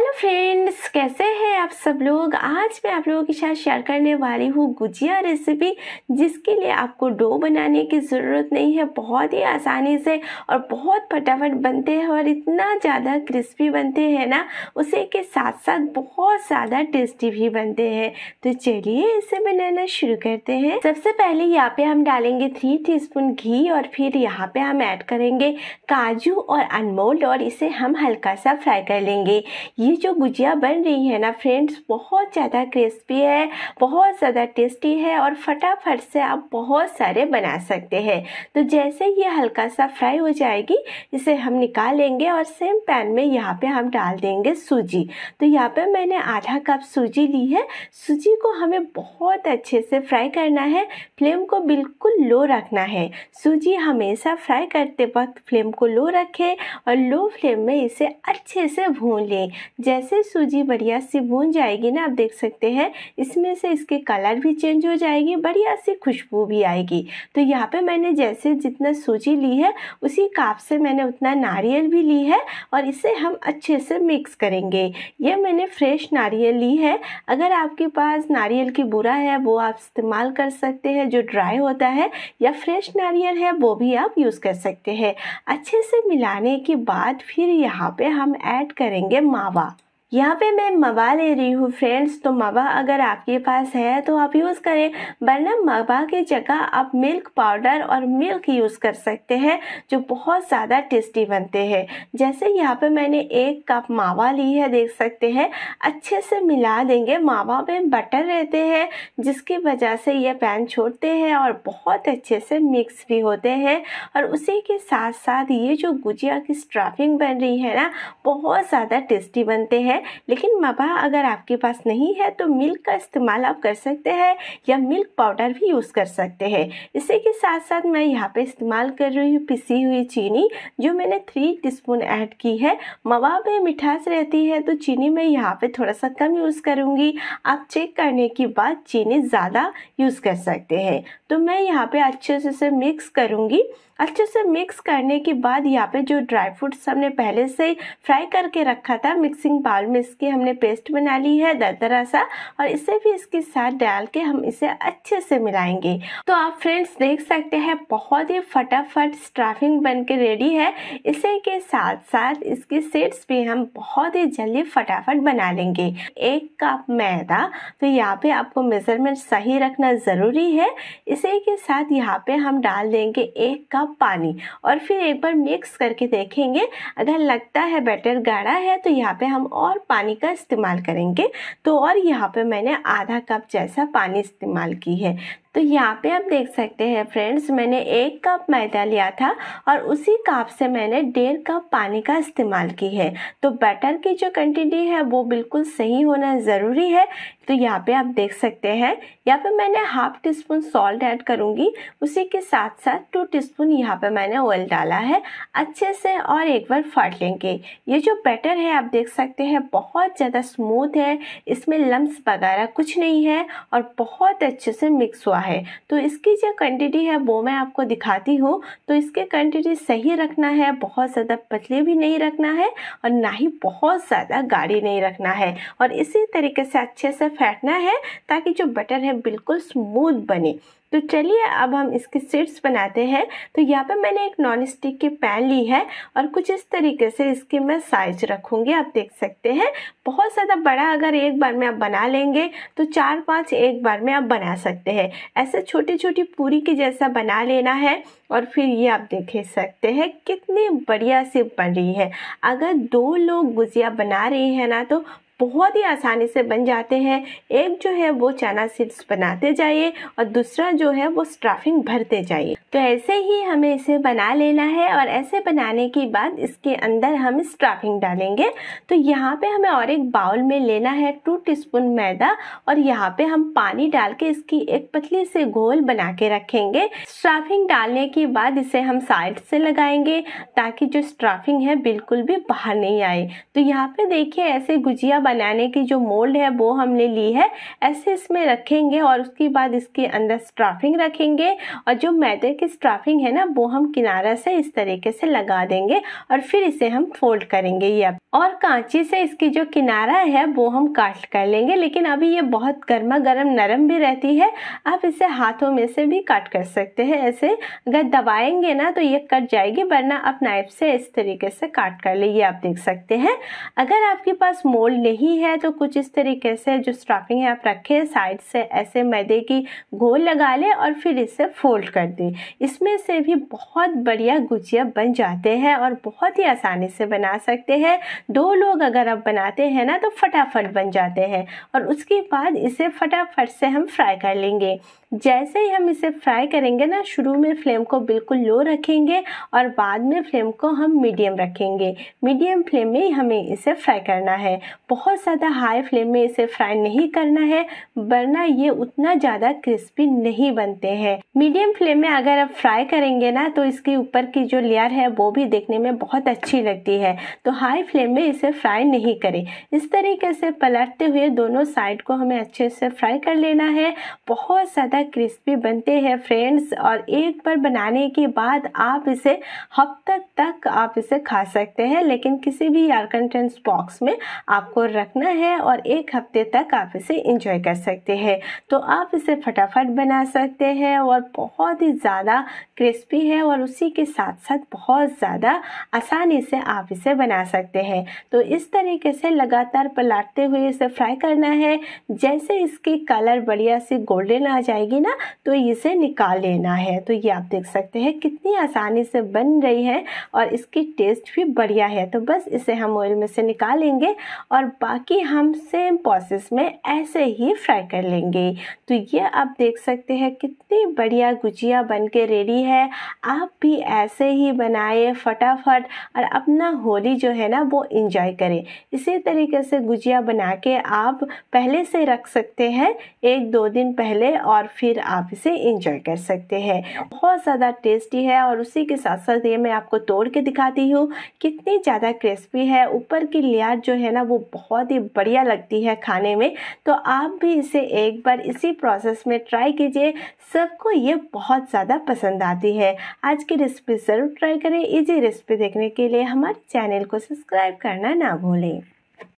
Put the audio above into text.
hello friends कैसे हैं आप सब लोग आज मैं आप लोगों के साथ शेयर करने वाली हूँ गुजिया रेसिपी जिसके लिए आपको डो बनाने की ज़रूरत नहीं है बहुत ही आसानी से और बहुत फटाफट बनते हैं और इतना ज़्यादा क्रिस्पी बनते हैं ना उसी के साथ साथ बहुत ज़्यादा टेस्टी भी बनते हैं तो चलिए इसे बनाना शुरू करते हैं सबसे पहले यहाँ पे हम डालेंगे थ्री टी घी और फिर यहाँ पे हम ऐड करेंगे काजू और अनमोल और इसे हम हल्का सा फ्राई कर लेंगे ये ये जो गुजिया बन रही है ना फ्रेंड्स बहुत ज़्यादा क्रिस्पी है बहुत ज़्यादा टेस्टी है और फटाफट से आप बहुत सारे बना सकते हैं तो जैसे ये हल्का सा फ्राई हो जाएगी इसे हम निकालेंगे और सेम पैन में यहाँ पे हम डाल देंगे सूजी तो यहाँ पे मैंने आधा कप सूजी ली है सूजी को हमें बहुत अच्छे से फ्राई करना है फ्लेम को बिल्कुल लो रखना है सूजी हमेशा फ्राई करते वक्त फ्लेम को लो रखें और लो फ्लेम में इसे अच्छे से भून लें जैसे सूजी बढ़िया से भून जाएगी ना आप देख सकते हैं इसमें से इसके कलर भी चेंज हो जाएगी बढ़िया से खुशबू भी आएगी तो यहाँ पे मैंने जैसे जितना सूजी ली है उसी काप से मैंने उतना नारियल भी ली है और इसे हम अच्छे से मिक्स करेंगे यह मैंने फ्रेश नारियल ली है अगर आपके पास नारियल की बुरा है वो आप इस्तेमाल कर सकते हैं जो ड्राई होता है या फ्रेश नारियल है वो भी आप यूज़ कर सकते हैं अच्छे से मिलाने के बाद फिर यहाँ पे हम ऐड करेंगे मावा यहाँ पे मैं मवा ले रही हूँ फ्रेंड्स तो मवा अगर आपके पास है तो आप यूज़ करें वरना मवा की जगह आप मिल्क पाउडर और मिल्क यूज़ कर सकते हैं जो बहुत ज़्यादा टेस्टी बनते हैं जैसे यहाँ पे मैंने एक कप मावा ली है देख सकते हैं अच्छे से मिला देंगे मावा में बटर रहते हैं जिसकी वजह से ये पैन छोड़ते हैं और बहुत अच्छे से मिक्स भी होते हैं और उसी के साथ साथ ये जो गुजिया की स्ट्राफिंग बन रही है ना बहुत ज़्यादा टेस्टी बनते हैं है लेकिन मबा अगर आपके पास नहीं है तो मिल्क का इस्तेमाल आप कर सकते हैं या मिल्क पाउडर भी यूज़ कर सकते हैं इसी के साथ साथ मैं यहाँ पे इस्तेमाल कर रही हूँ पिसी हुई चीनी जो मैंने थ्री टीस्पून ऐड की है मवा में मिठास रहती है तो चीनी मैं यहाँ पे थोड़ा सा कम यूज़ करूँगी आप चेक करने के बाद चीनी ज़्यादा यूज़ कर सकते हैं तो मैं यहाँ पे अच्छे से उसे मिक्स करूँगी अच्छे से मिक्स करने के बाद यहाँ पे जो ड्राई फ्रूट्स हमने पहले से फ्राई करके रखा था मिक्सिंग बाउल में इसकी हमने पेस्ट बना ली है दरदरा सा और इसे भी इसके साथ डाल के हम इसे अच्छे से मिलाएंगे तो आप फ्रेंड्स देख सकते हैं बहुत ही फटाफट स्ट्राफिंग बन के रेडी है इसी के साथ साथ इसके सेट्स भी हम बहुत ही जल्दी फटाफट बना लेंगे एक कप मैदा तो यहाँ पे आपको मेजरमेंट सही रखना ज़रूरी है इसी के साथ यहाँ पे हम डाल देंगे एक कप पानी और फिर एक बार मिक्स करके देखेंगे अगर लगता है बैटर गाढ़ा है तो यहाँ पे हम और पानी का इस्तेमाल करेंगे तो और यहाँ पे मैंने आधा कप जैसा पानी इस्तेमाल की है तो यहाँ पे आप देख सकते हैं फ्रेंड्स मैंने एक कप मैदा लिया था और उसी कप से मैंने डेढ़ कप पानी का इस्तेमाल की है तो बैटर की जो क्वान्टिटी है वो बिल्कुल सही होना ज़रूरी है तो यहाँ पे आप देख सकते हैं यहाँ पे मैंने half teaspoon salt add करूँगी उसी के साथ साथ टू टी स्पून यहाँ पर मैंने ऑयल डाला है अच्छे से और एक बार फट लेंगे ये जो बैटर है आप देख सकते हैं बहुत ज़्यादा स्मूथ है इसमें लम्ब वगैरह कुछ नहीं है और बहुत अच्छे से मिक्स हुआ है तो इसकी जो क्वान्टिटी है वो मैं आपको दिखाती हूँ तो इसके क्वान्टिटी सही रखना है बहुत ज़्यादा पतली भी नहीं रखना है और ना ही बहुत ज़्यादा गाढ़ी नहीं रखना है और इसी तरीके से अच्छे से फैटना है ताकि जो बटर है बिल्कुल स्मूथ बने तो चलिए अब हम इसके सीड्स बनाते हैं तो यहाँ पे मैंने एक नॉन स्टिक की पैन ली है और कुछ इस तरीके से इसके मैं साइज रखूँगी आप देख सकते हैं बहुत ज़्यादा बड़ा अगर एक बार में आप बना लेंगे तो चार पाँच एक बार में आप बना सकते हैं ऐसे छोटी छोटी पूरी की जैसा बना लेना है और फिर ये आप देख सकते हैं कितनी बढ़िया सी बन रही है अगर दो लोग गुजिया बना रही है ना तो बहुत ही आसानी से बन जाते हैं एक जो है वो चना सीड्स बनाते जाइए और दूसरा जो है वो स्ट्राफिंग भरते जाइए तो ऐसे ही हमें इसे बना लेना है और ऐसे बनाने के बाद इसके अंदर हम स्ट्राफिंग डालेंगे तो यहाँ पे हमें और एक बाउल में लेना है टू टीस्पून मैदा और यहाँ पे हम पानी डाल के इसकी एक पतली से घोल बना के रखेंगे स्ट्राफिंग डालने के बाद इसे हम साइड से लगाएंगे ताकि जो स्ट्राफिंग है बिल्कुल भी बाहर नहीं आए तो यहाँ पे देखिए ऐसे गुजिया बनाने की जो मोल्ड है वो हमने ली है ऐसे इसमें रखेंगे और उसके बाद इसके अंदर स्ट्राफिंग रखेंगे और जो मैदे की स्ट्राफिंग है ना वो हम किनारा से इस तरीके से लगा देंगे और फिर इसे हम फोल्ड करेंगे ये और कांची से इसकी जो किनारा है वो हम काट कर लेंगे लेकिन अभी ये बहुत गर्मा गर्म नरम भी रहती है आप इसे हाथों में से भी काट कर सकते हैं ऐसे अगर दबाएंगे ना तो ये कट जाएगी वरना आप नाइफ से इस तरीके से काट कर लीजिए आप देख सकते हैं अगर आपके पास मोल्ड नहीं है तो कुछ इस तरीके से जो स्ट्राफिंग है आप रखें साइड से ऐसे मैदे की घोल लगा लें और फिर इसे फोल्ड कर दें इसमें से भी बहुत बढ़िया गुजिया बन जाते हैं और बहुत ही आसानी से बना सकते हैं दो लोग अगर आप बनाते हैं ना तो फटाफट बन जाते हैं और उसके बाद इसे फटाफट से हम फ्राई कर लेंगे जैसे ही हम इसे फ्राई करेंगे ना शुरू में फ्लेम को बिल्कुल लो रखेंगे और बाद में फ्लेम को हम मीडियम रखेंगे मीडियम फ्लेम में ही हमें इसे फ्राई करना है बहुत ज़्यादा हाई फ्लेम में इसे फ्राई नहीं करना है वरना ये उतना ज़्यादा क्रिस्पी नहीं बनते हैं मीडियम फ्लेम में अगर आप फ्राई करेंगे ना तो इसके ऊपर की जो लेयर है वो भी देखने में बहुत अच्छी लगती है तो हाई फ्लेम में इसे फ्राई नहीं करें इस तरीके से पलटते हुए दोनों साइड को हमें अच्छे से फ्राई कर लेना है बहुत ज़्यादा क्रिस्पी बनते हैं फ्रेंड्स और एक बार बनाने के बाद आप इसे हफ्ते तक आप इसे खा सकते हैं लेकिन किसी भी एयर कंटेंट्स बॉक्स में आपको रखना है और एक हफ्ते तक आप इसे इंजॉय कर सकते हैं तो आप इसे फटाफट बना सकते हैं और बहुत ही ज़्यादा क्रिस्पी है और उसी के साथ साथ बहुत ज़्यादा आसानी से आप इसे बना सकते हैं है तो इस तरीके से लगातार पलाटते हुए इसे फ्राई करना है जैसे इसकी कलर बढ़िया से गोल्डन आ जाएगी ना तो इसे निकाल लेना है तो ये आप देख सकते हैं कितनी आसानी से बन रही है और इसकी टेस्ट भी बढ़िया है तो बस इसे हम ऑयल में से निकालेंगे और बाकी हम सेम प्रोसेस में ऐसे ही फ्राई कर लेंगे तो ये आप देख सकते हैं कितनी बढ़िया गुजिया बन के रेडी है आप भी ऐसे ही बनाए फटाफट और अपना होली जो है ना वो इंजॉय करें इसी तरीके से गुजिया बना के आप पहले से रख सकते हैं एक दो दिन पहले और फिर आप इसे इंजॉय कर सकते हैं बहुत ज़्यादा टेस्टी है और उसी के साथ साथ ये मैं आपको तोड़ के दिखाती हूँ कितनी ज़्यादा क्रिस्पी है ऊपर की लिया जो है ना वो बहुत ही बढ़िया लगती है खाने में तो आप भी इसे एक बार इसी प्रोसेस में ट्राई कीजिए सबको ये बहुत ज़्यादा पसंद आती है आज की रेसिपी ज़रूर ट्राई करें इजी रेसिपी देखने के लिए हमारे चैनल को सब्सक्राइब करना ना भूलें